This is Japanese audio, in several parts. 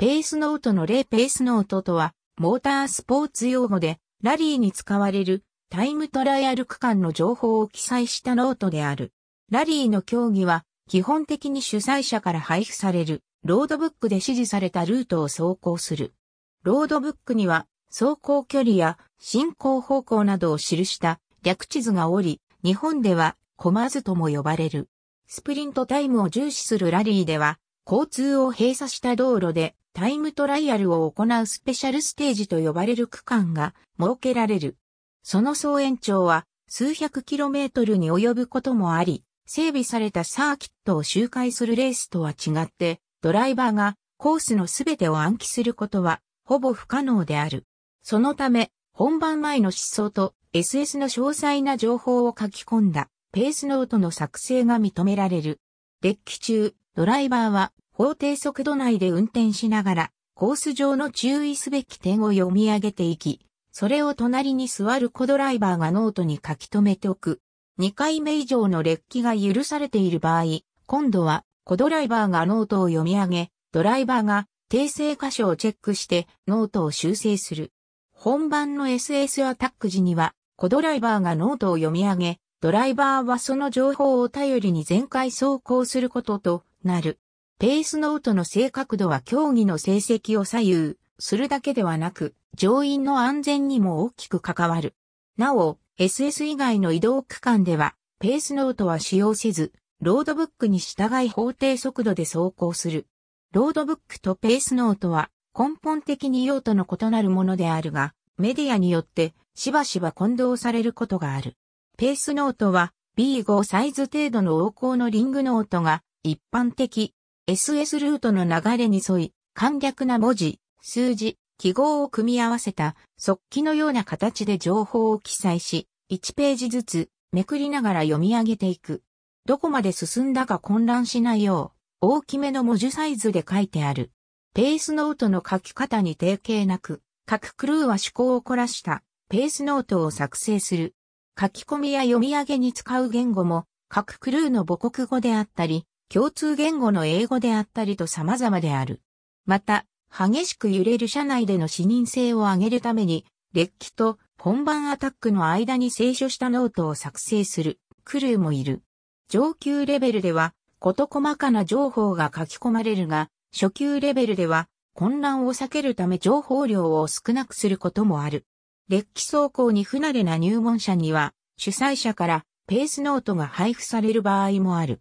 ペースノートの例ペースノートとは、モータースポーツ用語で、ラリーに使われるタイムトライアル区間の情報を記載したノートである。ラリーの競技は、基本的に主催者から配布される、ロードブックで指示されたルートを走行する。ロードブックには、走行距離や進行方向などを記した略地図がおり、日本ではコマズとも呼ばれる。スプリントタイムを重視するラリーでは、交通を閉鎖した道路でタイムトライアルを行うスペシャルステージと呼ばれる区間が設けられる。その総延長は数百キロメートルに及ぶこともあり、整備されたサーキットを周回するレースとは違って、ドライバーがコースのすべてを暗記することはほぼ不可能である。そのため、本番前の思想と SS の詳細な情報を書き込んだペースノートの作成が認められる。デッキ中、ドライバーは法定速度内で運転しながら、コース上の注意すべき点を読み上げていき、それを隣に座るコドライバーがノートに書き留めておく。2回目以上の劣気が許されている場合、今度はコドライバーがノートを読み上げ、ドライバーが訂正箇所をチェックしてノートを修正する。本番の SS アタック時には、コドライバーがノートを読み上げ、ドライバーはその情報を頼りに全開走行することとなる。ペースノートの正確度は競技の成績を左右するだけではなく、乗員の安全にも大きく関わる。なお、SS 以外の移動区間では、ペースノートは使用せず、ロードブックに従い法定速度で走行する。ロードブックとペースノートは根本的に用途の異なるものであるが、メディアによってしばしば混同されることがある。ペースノートは B5 サイズ程度の横行のリングノートが一般的 SS ルートの流れに沿い、簡略な文字、数字、記号を組み合わせた速記のような形で情報を記載し、1ページずつめくりながら読み上げていく。どこまで進んだか混乱しないよう、大きめの文字サイズで書いてある。ペースノートの書き方に定型なく、各クルーは趣向を凝らしたペースノートを作成する。書き込みや読み上げに使う言語も、各クルーの母国語であったり、共通言語の英語であったりと様々である。また、激しく揺れる社内での視認性を上げるために、劣気と本番アタックの間に清書したノートを作成するクルーもいる。上級レベルでは、事細かな情報が書き込まれるが、初級レベルでは、混乱を避けるため情報量を少なくすることもある。劣気走行に不慣れな入門者には、主催者からペースノートが配布される場合もある。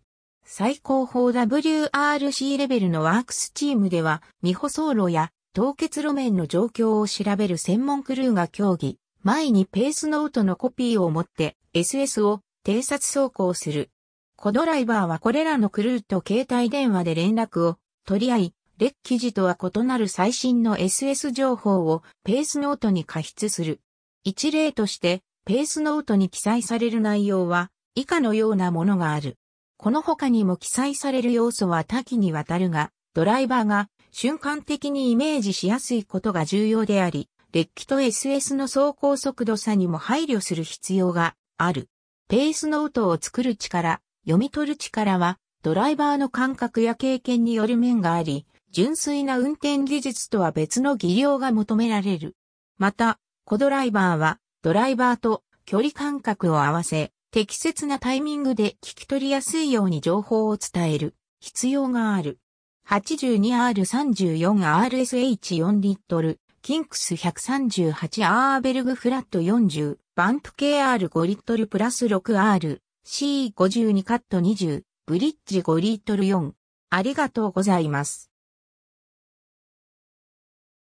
最高峰 WRC レベルのワークスチームでは、未舗装路や凍結路面の状況を調べる専門クルーが競技、前にペースノートのコピーを持って SS を偵察走行する。コドライバーはこれらのクルーと携帯電話で連絡を取り合い、レッ記事とは異なる最新の SS 情報をペースノートに加筆する。一例として、ペースノートに記載される内容は以下のようなものがある。この他にも記載される要素は多岐にわたるが、ドライバーが瞬間的にイメージしやすいことが重要であり、デッキと SS の走行速度差にも配慮する必要がある。ペースノートを作る力、読み取る力は、ドライバーの感覚や経験による面があり、純粋な運転技術とは別の技量が求められる。また、コドライバーは、ドライバーと距離感覚を合わせ、適切なタイミングで聞き取りやすいように情報を伝える必要がある。82R34RSH4 リットル、キンクス138アーベルグフラット40、バンプ KR5 リットルプラス 6R、C52 カット20、ブリッジ5リットル4。ありがとうございます。